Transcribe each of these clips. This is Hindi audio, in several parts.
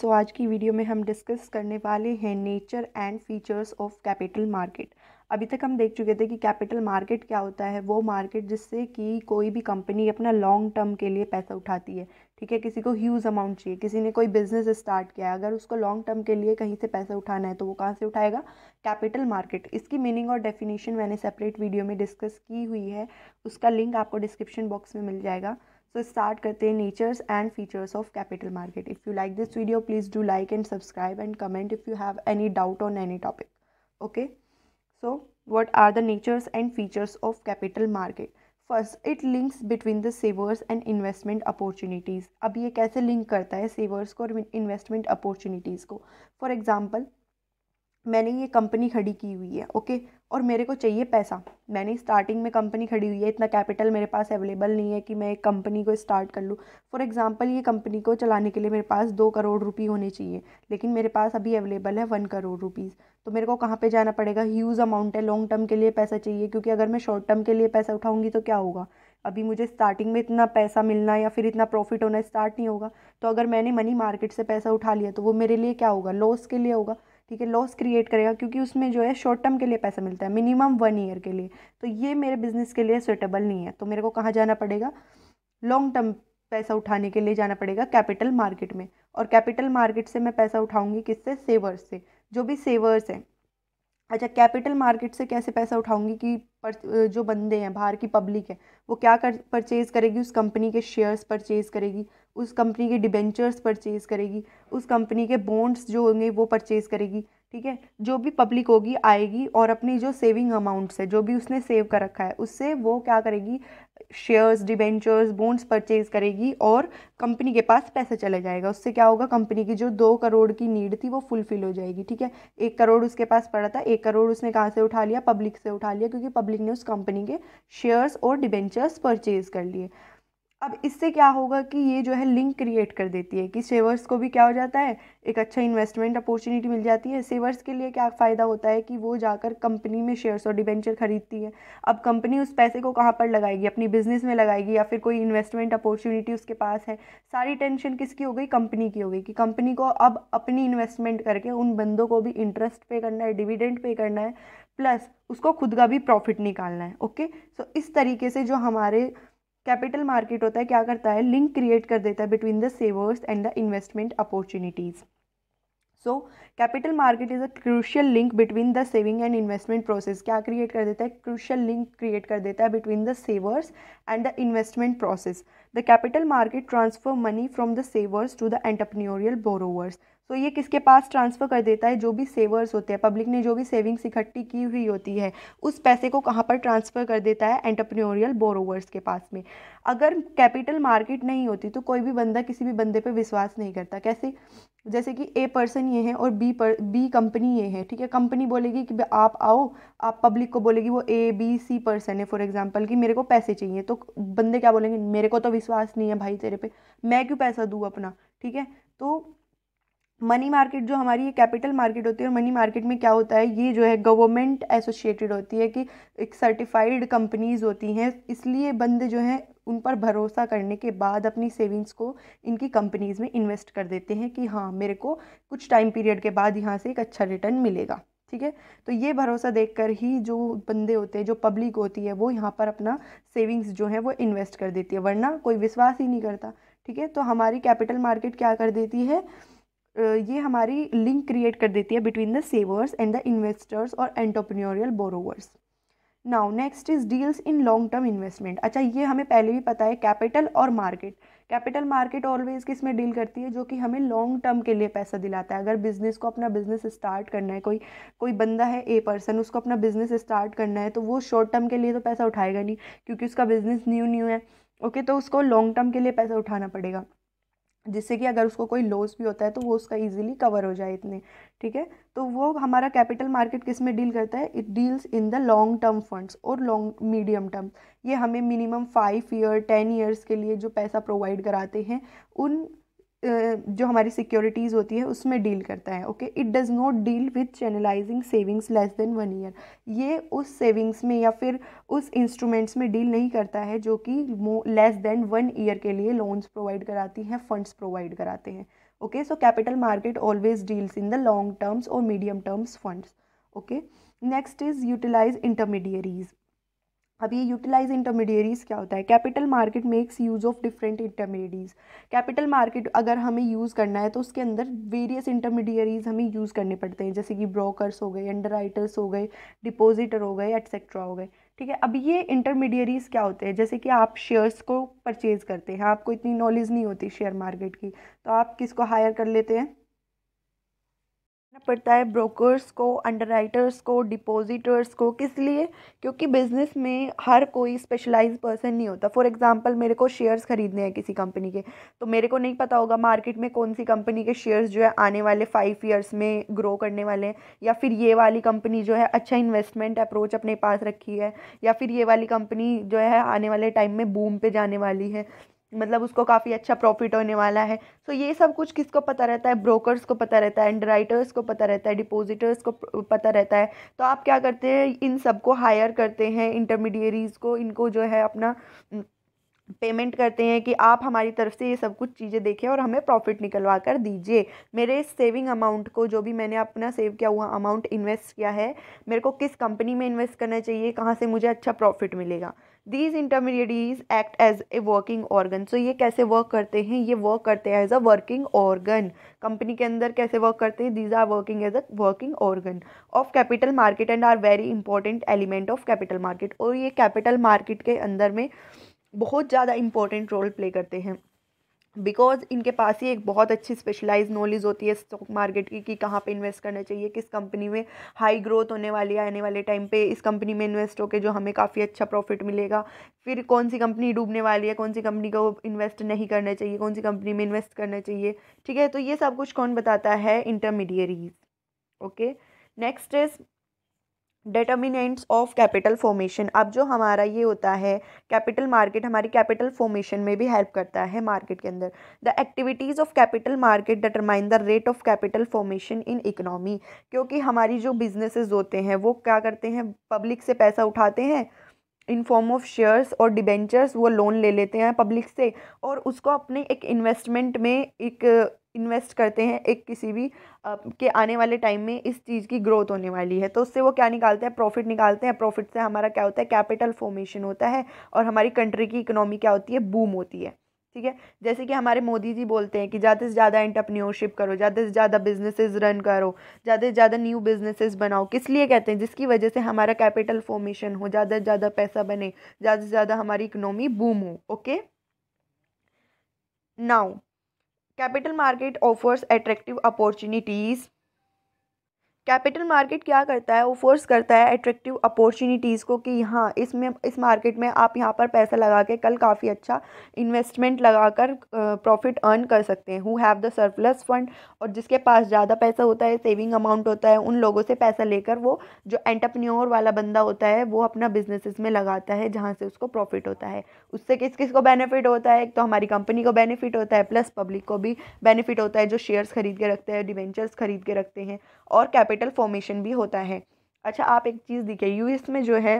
सो आज की वीडियो में हम डिस्कस करने वाले हैं nature and features of capital market अभी तक हम देख चुके थे कि कैपिटल मार्केट क्या होता है वो मार्केट जिससे कि कोई भी कंपनी अपना लॉन्ग टर्म के लिए पैसा उठाती है ठीक है किसी को ह्यूज अमाउंट चाहिए किसी ने कोई बिजनेस स्टार्ट किया है अगर उसको लॉन्ग टर्म के लिए कहीं से पैसा उठाना है तो वो कहाँ से उठाएगा कैपिटल मार्केट इसकी मीनिंग और डेफिनेशन मैंने सेपरेट वीडियो में डिस्कस की हुई है उसका लिंक आपको डिस्क्रिप्शन बॉक्स में मिल जाएगा सो स्टार्ट करते हैं natures and features of capital market if you like this video please do like and subscribe and comment if you have any doubt on any topic okay so what are the natures and features of capital market first it links between the savers and investment opportunities अब ये कैसे लिंक करता है सेवर्स को और इन्वेस्टमेंट अपॉर्चुनिटीज़ को फॉर एग्जाम्पल मैंने ये कंपनी खड़ी की हुई है ओके और मेरे को चाहिए पैसा मैंने स्टार्टिंग में कंपनी खड़ी हुई है इतना कैपिटल मेरे पास अवेलेबल नहीं है कि मैं एक कंपनी को स्टार्ट कर लूँ फॉर एग्जांपल ये कंपनी को चलाने के लिए मेरे पास दो करोड़ रुपी होने चाहिए लेकिन मेरे पास अभी अवेलेबल है वन करोड़ रुपीज़ तो मेरे को कहाँ पर जाना पड़ेगा ह्यूज़ अमाउंट है लॉन्ग टर्म के लिए पैसा चाहिए क्योंकि अगर मैं शॉर्ट टर्म के लिए पैसा उठाऊँगी तो क्या होगा अभी मुझे स्टार्टिंग में इतना पैसा मिलना या फिर इतना प्रॉफिट होना स्टार्ट नहीं होगा तो अगर मैंने मनी मार्केट से पैसा उठा लिया तो वो मेरे लिए क्या होगा लॉस के लिए होगा ठीक है लॉस क्रिएट करेगा क्योंकि उसमें जो है शॉर्ट टर्म के लिए पैसा मिलता है मिनिमम वन ईयर के लिए तो ये मेरे बिजनेस के लिए सुटेबल नहीं है तो मेरे को कहाँ जाना पड़ेगा लॉन्ग टर्म पैसा उठाने के लिए जाना पड़ेगा कैपिटल मार्केट में और कैपिटल मार्केट से मैं पैसा उठाऊंगी किससे सेवर्स से जो भी सेवर्स हैं अच्छा कैपिटल मार्केट से कैसे पैसा उठाऊंगी कि पर जो बंदे हैं बाहर की पब्लिक है वो क्या कर परचेज़ करेगी उस कंपनी के शेयर्स परचेज़ करेगी उस कंपनी के डिबेंचर्स परचेज़ करेगी उस कंपनी के बॉन्ड्स जो होंगे वो परचेज़ करेगी ठीक है जो भी पब्लिक होगी आएगी और अपनी जो सेविंग अमाउंट्स है जो भी उसने सेव कर रखा है उससे वो क्या करेगी शेयर्स डिबेंचर्स बोन्ड्स परचेज करेगी और कंपनी के पास पैसा चला जाएगा उससे क्या होगा कंपनी की जो दो करोड़ की नीड थी वो फुलफिल हो जाएगी ठीक है एक करोड़ उसके पास पड़ा था एक करोड़ उसने कहाँ से उठा लिया पब्लिक से उठा लिया क्योंकि पब्लिक ने उस कंपनी के शेयर्स और डिबेंचर्स परचेज कर लिए अब इससे क्या होगा कि ये जो है लिंक क्रिएट कर देती है कि सेवर्स को भी क्या हो जाता है एक अच्छा इन्वेस्टमेंट अपॉर्चुनिटी मिल जाती है सेवर्स के लिए क्या फ़ायदा होता है कि वो जाकर कंपनी में शेयर्स और डिबेंचर खरीदती है अब कंपनी उस पैसे को कहाँ पर लगाएगी अपनी बिजनेस में लगाएगी या फिर कोई इन्वेस्टमेंट अपॉर्चुनिटी उसके पास है सारी टेंशन किसकी हो गई कंपनी की हो गई कि कंपनी को अब अपनी इन्वेस्टमेंट करके उन बंदों को भी इंटरेस्ट पे करना है डिविडेंड पे करना है प्लस उसको खुद का भी प्रॉफिट निकालना है ओके सो so, इस तरीके से जो हमारे कैपिटल मार्केट होता है क्या करता है लिंक क्रिएट कर देता है between the savers and the investment opportunities so capital market is a crucial link between the saving and investment process क्या क्रिएट कर देता है क्रूशियल लिंक क्रिएट कर देता है between the savers and the investment process the capital market transfer money from the savers to the entrepreneurial borrowers so ये किसके पास ट्रांसफ़र कर देता है जो भी सेवर्स होते हैं पब्लिक ने जो भी सेविंग्स इकट्ठी की हुई होती है उस पैसे को कहाँ पर ट्रांसफ़र कर देता है एंटरप्रेन्योरियल बोरोवर्स के पास में अगर कैपिटल मार्केट नहीं होती तो कोई भी बंदा किसी भी बंदे पर विश्वास नहीं करता कैसे जैसे कि ए पर्सन ये है और बी पर बी कंपनी ये है ठीक है कंपनी बोलेगी कि आप आओ आप पब्लिक को बोलेगी वो ए बी सी पर्सन है फॉर एग्जांपल कि मेरे को पैसे चाहिए तो बंदे क्या बोलेंगे मेरे को तो विश्वास नहीं है भाई तेरे पे मैं क्यों पैसा दूँ अपना ठीक है तो मनी मार्केट जो हमारी ये कैपिटल मार्केट होती है और मनी मार्केट में क्या होता है ये जो है गवर्नमेंट एसोसिएटेड होती है कि एक सर्टिफाइड कंपनीज़ होती हैं इसलिए बंदे जो हैं उन पर भरोसा करने के बाद अपनी सेविंग्स को इनकी कंपनीज़ में इन्वेस्ट कर देते हैं कि हाँ मेरे को कुछ टाइम पीरियड के बाद यहाँ से एक अच्छा रिटर्न मिलेगा ठीक है तो ये भरोसा देख ही जो बंदे होते हैं जो पब्लिक होती है वो यहाँ पर अपना सेविंग्स जो है वो इन्वेस्ट कर देती है वरना कोई विश्वास ही नहीं करता ठीक है तो हमारी कैपिटल मार्केट क्या कर देती है ये हमारी लिंक क्रिएट कर देती है between the savers and the investors और entrepreneurial borrowers now next is deals in long term investment अच्छा ये हमें पहले भी पता है कैपिटल और मार्केट कैपिटल मार्केट ऑलवेज किस में डील करती है जो कि हमें लॉन्ग टर्म के लिए पैसा दिलाता है अगर बिज़नेस को अपना बिज़नेस स्टार्ट करना है कोई कोई बंदा है ए पर्सन उसको अपना बिज़नेस स्टार्ट करना है तो वो शॉर्ट टर्म के लिए तो पैसा उठाएगा नहीं क्योंकि उसका बिज़नेस न्यू न्यू है ओके okay, तो उसको लॉन्ग टर्म के लिए पैसा उठाना पड़ेगा जिससे कि अगर उसको कोई लॉस भी होता है तो वो उसका इजीली कवर हो जाए इतने ठीक है तो वो हमारा कैपिटल मार्केट किस में डील करता है it deals in the long term funds और लॉन्ग मीडियम टर्म ये हमें minimum five year ten years के लिए जो पैसा प्रोवाइड कराते हैं उन जो हमारी सिक्योरिटीज़ होती है उसमें डील करता है okay it does not deal with channelizing savings less than one year ये उस सेविंग्स में या फिर उस इंस्ट्रूमेंट्स में डील नहीं करता है जो कि लेस देन वन ईयर के लिए लोन्स प्रोवाइड कराती हैं फंड्स प्रोवाइड कराते हैं okay so capital market always deals in the long terms और medium terms funds okay next is utilize intermediaries अब ये यूटिलाइज इंटरमीडियरीज़ क्या होता है capital market makes use of different intermediaries capital market अगर हमें यूज़ करना है तो उसके अंदर वेरियस इंटरमीडियरीज़ हमें यूज़ करने पड़ते हैं जैसे कि ब्रोकर्स हो गए अंडर हो गए डिपोजिटर हो गए एट्सेट्रा हो गए ठीक है अब ये इंटरमीडियरीज़ क्या होते हैं जैसे कि आप शेयर्स को परचेज़ करते हैं आपको इतनी नॉलेज नहीं होती शेयर मार्केट की तो आप किसको हायर कर लेते हैं पड़ता है ब्रोकर्स को अंडरराइटर्स को डिपॉजिटर्स को किस लिए क्योंकि बिज़नेस में हर कोई स्पेशलाइज पर्सन नहीं होता फॉर एग्जांपल मेरे को शेयर्स ख़रीदने हैं किसी कंपनी के तो मेरे को नहीं पता होगा मार्केट में कौन सी कंपनी के शेयर्स जो है आने वाले फ़ाइव ईयर्स में ग्रो करने वाले हैं या फिर ये वाली कंपनी जो है अच्छा इन्वेस्टमेंट अप्रोच अपने पास रखी है या फिर ये वाली कंपनी जो है आने वाले टाइम में बूम पर जाने वाली है मतलब उसको काफ़ी अच्छा प्रॉफिट होने वाला है सो so ये सब कुछ किसको पता रहता है ब्रोकर्स को पता रहता है एंड राइटर्स को पता रहता है डिपॉजिटर्स को पता रहता है तो आप क्या करते हैं इन सबको हायर करते हैं इंटरमीडियरीज़ को इनको जो है अपना पेमेंट करते हैं कि आप हमारी तरफ से ये सब कुछ चीज़ें देखें और हमें प्रॉफिट निकलवा कर दीजिए मेरे सेविंग अमाउंट को जो भी मैंने अपना सेव किया हुआ अमाउंट इन्वेस्ट किया है मेरे को किस कंपनी में इन्वेस्ट करना चाहिए कहाँ से मुझे अच्छा प्रॉफिट मिलेगा these intermediaries act as a working organ so ये कैसे वर्क करते हैं ये वर्क करते हैं as a working organ company के अंदर कैसे वर्क करते हैं these are working as a working organ of capital market and are very important element of capital market और ये कैपिटल मार्केट के अंदर में बहुत ज़्यादा इंपॉर्टेंट रोल प्ले करते हैं बिकॉज इनके पास ही एक बहुत अच्छी स्पेशलाइज नॉलेज होती है स्टॉक मार्केट की कि कहाँ पे इन्वेस्ट करना चाहिए किस कंपनी में हाई ग्रोथ होने वाली है आने वाले टाइम पे इस कंपनी में इन्वेस्ट होकर जो हमें काफ़ी अच्छा प्रॉफिट मिलेगा फिर कौन सी कंपनी डूबने वाली है कौन सी कंपनी को इन्वेस्ट नहीं करना चाहिए कौन सी कंपनी में इन्वेस्ट करना चाहिए ठीक है तो ये सब कुछ कौन बताता है intermediaries okay next is determinants of capital formation अब जो हमारा ये होता है कैपिटल मार्केट हमारी कैपिटल फॉर्मेशन में भी हेल्प करता है मार्केट के अंदर the activities of capital market determine the rate of capital formation in economy क्योंकि हमारी जो बिजनेसेस होते हैं वो क्या करते हैं पब्लिक से पैसा उठाते हैं इन फॉर्म ऑफ शेयर्स और डिबेंचर्स वो लोन ले लेते हैं पब्लिक से और उसको अपने एक इन्वेस्टमेंट में एक इन्वेस्ट करते हैं एक किसी भी आ, के आने वाले टाइम में इस चीज़ की ग्रोथ होने वाली है तो उससे वो क्या निकालते हैं प्रॉफिट निकालते हैं प्रॉफिट से हमारा क्या होता है कैपिटल फॉर्मेशन होता है और हमारी कंट्री की इकोनॉमी क्या होती है बूम होती है ठीक है जैसे कि हमारे मोदी जी बोलते हैं कि ज़्यादा से ज़्यादा एंटरप्रेन्योरशिप करो ज़्यादा से ज़्यादा बिजनेसेस रन करो ज़्यादा से ज़्यादा न्यू बिजनेसेस बनाओ किस लिए कहते हैं जिसकी वजह से हमारा कैपिटल फॉर्मेशन हो ज़्यादा से ज़्यादा पैसा बने ज़्यादा से ज़्यादा हमारी इकनॉमी बूम हो okay now capital market offers attractive opportunities capital market क्या करता है वो फोर्स करता है एट्रैक्टिव अपॉर्चुनिटीज़ को कि हाँ इसमें इस मार्केट में आप यहाँ पर पैसा लगा के कल काफ़ी अच्छा इन्वेस्टमेंट लगाकर प्रॉफिट अर्न कर सकते हैं who have the surplus fund और जिसके पास ज़्यादा पैसा होता है सेविंग अमाउंट होता है उन लोगों से पैसा लेकर वो जो एंटरप्रन्योर वाला बंदा होता है वो अपना बिजनेसिस में लगाता है जहाँ से उसको प्रॉफिट होता है उससे किस किस को बेनिफिट होता है एक तो हमारी कंपनी को बेनिफिट होता है प्लस पब्लिक को भी बेनिफिट होता है जो शेयर्स खरीद के रखते हैं डिवेंचर्स खरीद के रखते हैं और कैपिटल कैपिटल फॉर्मेशन भी होता है अच्छा आप एक चीज़ देखिए यूएस में जो है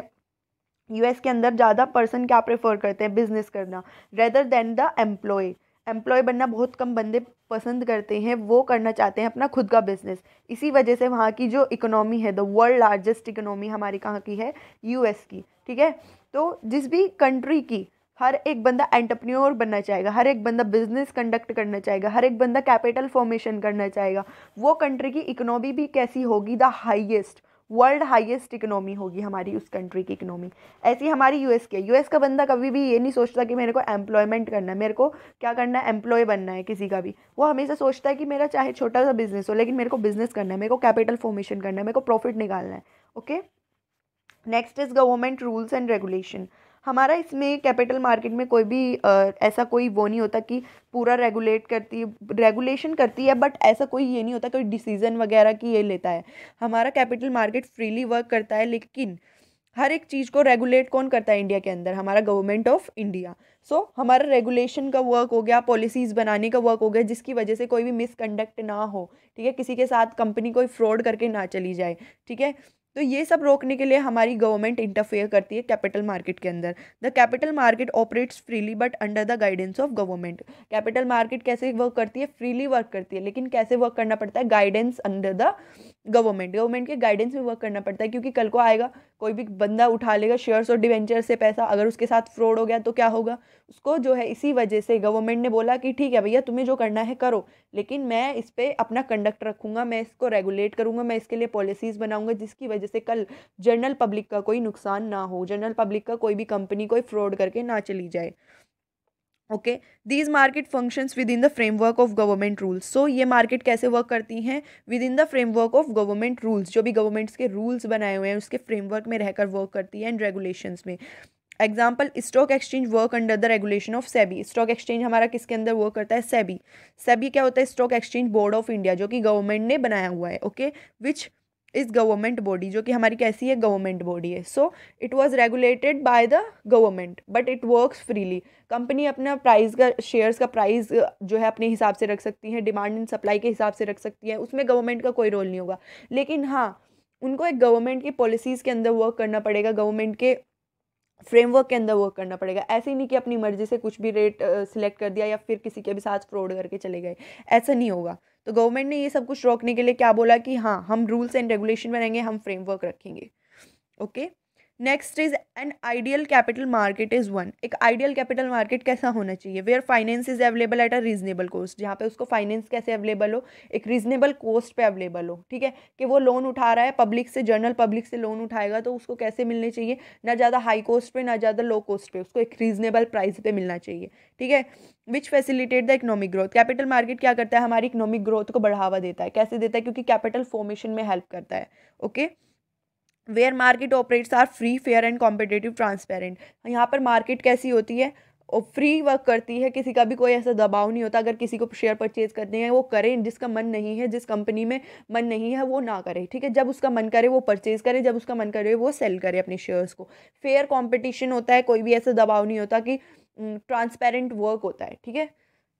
यूएस के अंदर ज़्यादा पर्सन क्या प्रेफर करते हैं बिजनेस करना rather than the employ employ बनना बहुत कम बंदे पसंद करते हैं वो करना चाहते हैं अपना खुद का बिजनेस इसी वजह से वहाँ की जो इकोनॉमी है द वर्ल्ड लार्जेस्ट इकोनॉमी हमारी कहाँ की है यूएस की ठीक है तो जिस भी कंट्री की हर एक बंदा एंटरप्रेन्योर बनना चाहेगा हर एक बंदा बिजनेस कंडक्ट करना चाहेगा हर एक बंदा कैपिटल फॉर्मेशन करना चाहेगा वो कंट्री की इकोनॉमी भी कैसी होगी the highest world highest economy होगी हमारी उस कंट्री की इकोनॉमी ऐसी हमारी यूएस की यूएस का बंदा कभी भी ये नहीं सोचता कि मेरे को एम्प्लॉयमेंट करना है मेरे को क्या करना है एम्प्लॉय बनना है किसी का भी वो हमेशा सोचता है कि मेरा चाहे छोटा सा बिजनेस हो लेकिन मेरे को बिजनेस करना है मेरे को कैपिटल फॉर्मेशन करना है मेरे को प्रॉफिट निकालना है okay next is government rules and regulation हमारा इसमें कैपिटल मार्केट में कोई भी आ, ऐसा कोई वो नहीं होता कि पूरा रेगुलेट करती है रेगुलेशन करती है बट ऐसा कोई ये नहीं होता कोई डिसीज़न वगैरह की ये लेता है हमारा कैपिटल मार्केट फ्रीली वर्क करता है लेकिन हर एक चीज़ को रेगुलेट कौन करता है इंडिया के अंदर हमारा गवर्नमेंट ऑफ इंडिया सो हमारा रेगुलेशन का वर्क हो गया पॉलिसीज़ बनाने का वर्क हो गया जिसकी वजह से कोई भी मिसकंडक्ट ना हो ठीक है किसी के साथ कंपनी कोई फ्रॉड करके ना चली जाए ठीक है तो ये सब रोकने के लिए हमारी गवर्नमेंट इंटरफेयर करती है कैपिटल मार्केट के अंदर the capital market operates freely but under the guidance of government capital market कैसे वर्क करती है फ्रीली वर्क करती है लेकिन कैसे वर्क करना पड़ता है guidance under the government government के गाइडेंस में वर्क करना पड़ता है क्योंकि कल को आएगा कोई भी बंदा उठा लेगा शेयर्स और डिवेंचर से पैसा अगर उसके साथ फ्रॉड हो गया तो क्या होगा उसको जो है इसी वजह से गवर्नमेंट ने बोला कि ठीक है भैया तुम्हें जो करना है करो लेकिन मैं इस पर अपना कंडक्ट रखूँगा मैं इसको रेगुलेट करूँगा मैं इसके लिए पॉलिसीज़ बनाऊँगा जिसकी वजह से कल जनरल पब्लिक का कोई नुकसान ना हो जनरल पब्लिक का कोई भी कंपनी कोई फ्रॉड करके ना चली जाए okay these market functions within the framework of government rules so ये मार्केट कैसे वर्क करती हैं within the framework of government rules जो भी गवर्नमेंट्स के रूल्स बनाए हुए हैं उसके फ्रेमवर्क में रहकर वर्क करती है एंड रेगुलेशन में example stock exchange work under the regulation of SEBI stock exchange हमारा किसके अंदर वर्क करता है सेबी सेबी क्या होता है stock exchange board of India जो कि गवर्नमेंट ने बनाया हुआ है okay which is government body जो कि हमारी कैसी है गवर्नमेंट बॉडी है so it was regulated by the government but it works freely company अपना प्राइस का शेयर्स का प्राइस जो है अपने हिसाब से रख सकती है डिमांड एंड सप्लाई के हिसाब से रख सकती है उसमें गवर्नमेंट का कोई रोल नहीं होगा लेकिन हाँ उनको एक गवर्नमेंट की पॉलिसीज़ के अंदर वर्क करना पड़ेगा गवर्नमेंट के फ्रेमवर्क के अंदर वर्क करना पड़ेगा ऐसे ही नहीं कि अपनी मर्ज़ी से कुछ भी रेट सिलेक्ट कर दिया या फिर किसी के भी साथ फ्रॉड करके चले गए ऐसा नहीं होगा तो गवर्नमेंट ने ये सब कुछ रोकने के लिए क्या बोला कि हाँ हम रूल्स एंड रेगुलेशन बनाएंगे हम फ्रेमवर्क रखेंगे okay okay? Next is an ideal capital market is one एक आइडियल कैपिटल मार्केट कैसा होना चाहिए where finance is available at a reasonable cost जहाँ पे उसको फाइनेंस कैसे अवेलेबल हो एक रीजनेबल कॉस्ट पे अवेलेबल हो ठीक है कि वो लोन उठा रहा है पब्लिक से जनरल पब्लिक से लोन उठाएगा तो उसको कैसे मिलने चाहिए ना ज़्यादा हाई कॉस्ट पे ना ज़्यादा लो कॉस्ट पे उसको एक रीजनेबल प्राइस पे मिलना चाहिए ठीक है which facilitate the economic growth capital market क्या करता है हमारी इकोनॉमिक ग्रोथ को बढ़ावा देता है कैसे देता है क्योंकि कैपिटल फॉर्मेशन में हेल्प करता है okay okay? Where market operates are free fair and competitive transparent यहाँ पर मार्केट कैसी होती है और फ्री वर्क करती है किसी का भी कोई ऐसा दबाव नहीं होता अगर किसी को शेयर परचेज करने हैं वो करें जिसका मन नहीं है जिस कंपनी में मन नहीं है वो ना करे ठीक है जब उसका मन करे वो परचेज करे जब उसका मन करे वो सेल करे अपने शेयर्स को फेयर कॉम्पिटिशन होता है कोई भी ऐसा दबाव नहीं होता कि ट्रांसपेरेंट mm, वर्क होता है ठीक है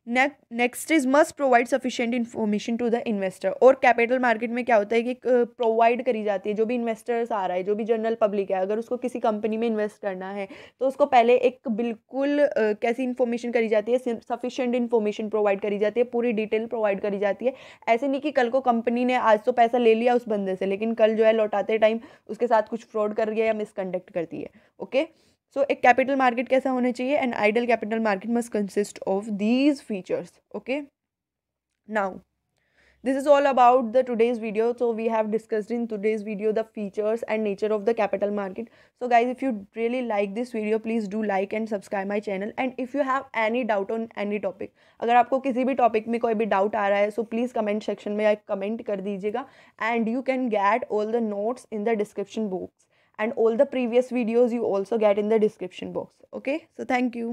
next is must provide sufficient information to the investor और कैपिटल मार्केट में क्या होता है कि प्रोवाइड करी जाती है जो भी इन्वेस्टर्स आ रहा है जो भी जनरल पब्लिक है अगर उसको किसी कंपनी में इन्वेस्ट करना है तो उसको पहले एक बिल्कुल कैसी इन्फॉर्मेशन करी जाती है सफिशियंट इन्फॉर्मेशन प्रोवाइड करी जाती है पूरी डिटेल प्रोवाइड करी जाती है ऐसे नहीं कि कल को कंपनी ने आज तो पैसा ले लिया उस बंदे से लेकिन कल जो है लौटाते टाइम उसके साथ कुछ फ्रॉड कर गया या मिसकंडक्ट कर है ओके okay? सो एक कैपिटल मार्केट कैसा होना चाहिए and ideal capital market must consist of these features okay now this is all about the today's video so we have discussed in today's video the features and nature of the capital market so guys if you really like this video please do like and subscribe my channel and if you have any doubt on any topic अगर आपको किसी भी टॉपिक में कोई भी डाउट आ रहा है सो प्लीज कमेंट सेक्शन में कमेंट कर दीजिएगा and you can get all the notes in the description books and all the previous videos you also get in the description box okay so thank you